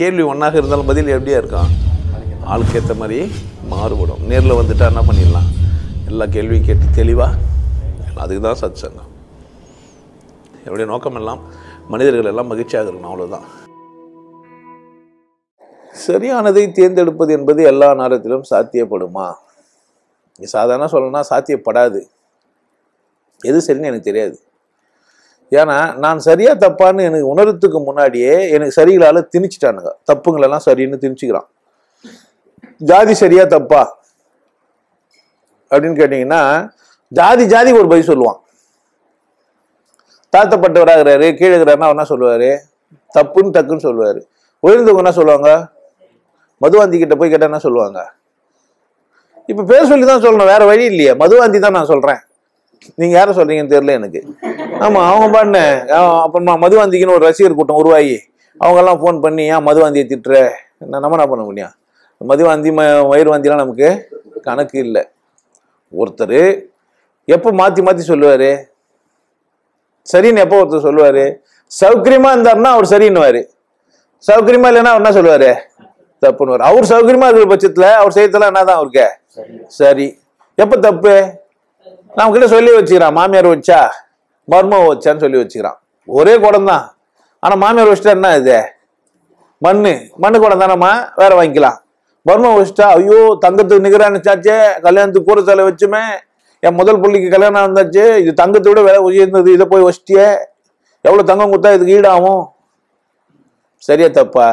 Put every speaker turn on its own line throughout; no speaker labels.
கேள்வி ஒன்றாக இருந்தாலும் பதில் எப்படியா இருக்கும் ஆளுக்கு ஏற்ற மாதிரி மாறுபடும் நேரில் வந்துட்டா என்ன பண்ணிடலாம் எல்லா கேள்வியும் கேட்டு தெளிவாக அதுக்கு தான் சத் சங்கம் என்னுடைய நோக்கம் எல்லாம் மனிதர்கள் எல்லாம் மகிழ்ச்சியாக இருக்கணும் அவ்வளோதான் சரியானதை தேர்ந்தெடுப்பது என்பது எல்லா நேரத்திலும் சாத்தியப்படுமா சாதாரண சொல்லணும்னா சாத்தியப்படாது எது சரின்னு எனக்கு தெரியாது ஏன்னா நான் சரியா தப்பான்னு எனக்கு உணர்றதுக்கு முன்னாடியே எனக்கு சரிகளால் திணிச்சிட்டானுங்க தப்புங்களெல்லாம் சரின்னு திணிச்சுக்கிறான் ஜாதி சரியா தப்பா அப்படின்னு கேட்டிங்கன்னா ஜாதி ஜாதி ஒரு பதில் சொல்லுவான் தாழ்த்தப்பட்டவராகிறாரு கீழே அவனா என்ன சொல்லுவார் தப்புன்னு தக்குன்னு சொல்லுவார் உயர்ந்தவங்க என்ன சொல்லுவாங்க மதுவாந்தி கிட்ட போய் கேட்டால் என்ன சொல்லுவாங்க இப்போ பேர் சொல்லி தான் சொல்லணும் வேற வழி இல்லையா மதுவாந்தி தான் நான் சொல்கிறேன் நீங்கள் யாரை சொல்கிறீங்கன்னு தெரியல எனக்கு ஆமா அவங்க பாடின அப்புறமா மதுவாந்திக்குன்னு ஒரு ரசிகர் கூட்டம் உருவாகி அவங்கெல்லாம் ஃபோன் பண்ணி ஏன் மதுவாந்தியை திட்டுற நம்ம என்ன பண்ண முடியும் மதுவாந்தி ம வயிறு வாந்திலாம் நமக்கு கணக்கு இல்லை ஒருத்தர் எப்போ மாற்றி மாற்றி சொல்லுவார் சரின்னு எப்போ ஒருத்தர் சொல்லுவார் சௌகரியமாக இருந்தார்னா அவர் சரின்னுவார் சௌகரியமாக இல்லைன்னா அவர் என்ன சொல்லுவார் தப்புன்னு அவர் சௌகரியமாக இருக்கிற பட்சத்தில் அவர் செய்யறதுலாம் என்ன தான் அவருக்கு சரி எப்போ தப்பு நான் கிட்ட சொல்லி வச்சுக்கிறான் மாமியார் வச்சா மர்மம் வச்சான்னு சொல்லி வச்சுக்கிறான் ஒரே குடம் தான் ஆனால் மாமியார் வச்சுட்டா என்ன இது மண் மண்ணு குடம் தானம்மா வேற வாங்கிக்கலாம் மர்மம் வச்சுட்டா ஐயோ தங்கத்துக்கு சாச்சே கல்யாணத்துக்கு கூற செலவு வச்சுமே என் முதல் புள்ளிக்கு கல்யாணம் இருந்தாச்சு இது தங்கத்தை விட விலை உயர்ந்தது இதை போய் வச்சிட்டியே எவ்வளோ தங்கம் கொடுத்தா இதுக்கு ஈடாகும் சரியா தப்பா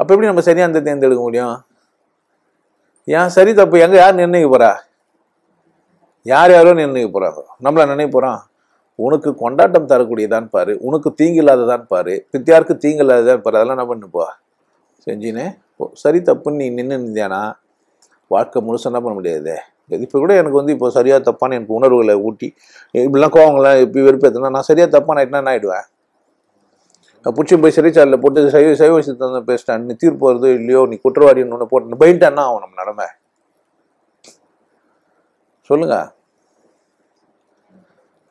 அப்போ எப்படி நம்ம சரியாக அந்த தேர்ந்தெடுக்க முடியும் ஏன் சரி தப்பு எங்கே யார் நிர்ணயிக்க போகிறா யார் யாரோ நினைவு போகிறாங்க நம்மளை நினைவு போகிறான் உனக்கு கொண்டாட்டம் தரக்கூடியதான் பாரு உனக்கு தீங்கு இல்லாததான் பாரு பித்தியாருக்கு இல்லாததான் பாரு அதெல்லாம் என்ன பண்ணுப்பா செஞ்சினே சரி தப்புன்னு நீ நின்று நிந்தியானா வாழ்க்கை முழுசாக என்ன பண்ண முடியாது இப்போ கூட எனக்கு வந்து இப்போ சரியாக தப்பான எனக்கு உணர்வுகளை ஊட்டி இப்படிலாம் கோவங்களாம் இப்போ வெறுப்பேற்றினா நான் சரியாக தப்பான ஆகிட்டுனா நான் ஆகிடுவேன் பிடிச்சி போய் சிறைச்சாலில் போட்டு சைவ சைவ சித்தம் தான் பேசிட்டேன் நீ தீர்ப்பு வருதோ இல்லையோ நீ குற்றவாளின்னு ஒன்று போட்டு பயின்ட்டான்னா அவன் நம்ம நிலமை சொல்லுங்கள்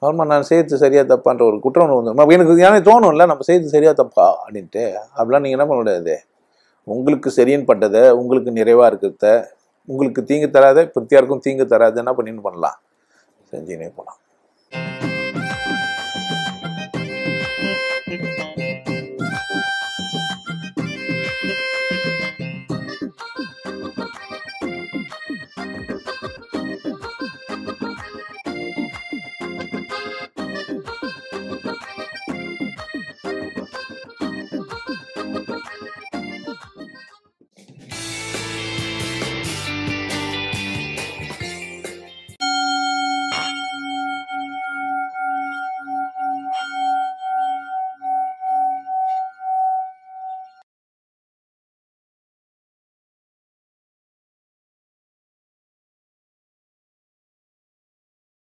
அவர்மா நான் செய்யறது சரியாக தப்பான்ற ஒரு குற்ற ஒன்று வந்து எனக்கு ஏன்னா தோணும்ல நம்ம செய்யறது சரியாக தப்பா அப்படின்ட்டு அப்படிலாம் நீங்கள் என்ன பண்ண முடியாது உங்களுக்கு சரின்னு பட்டதை உங்களுக்கு நிறைவாக இருக்கிறத உங்களுக்கு தீங்கு தராத பிறத்தியாருக்கும் தீங்கு தராதுன்னா என்ன பண்ணின்னு பண்ணலாம் செஞ்சுனே போகலாம்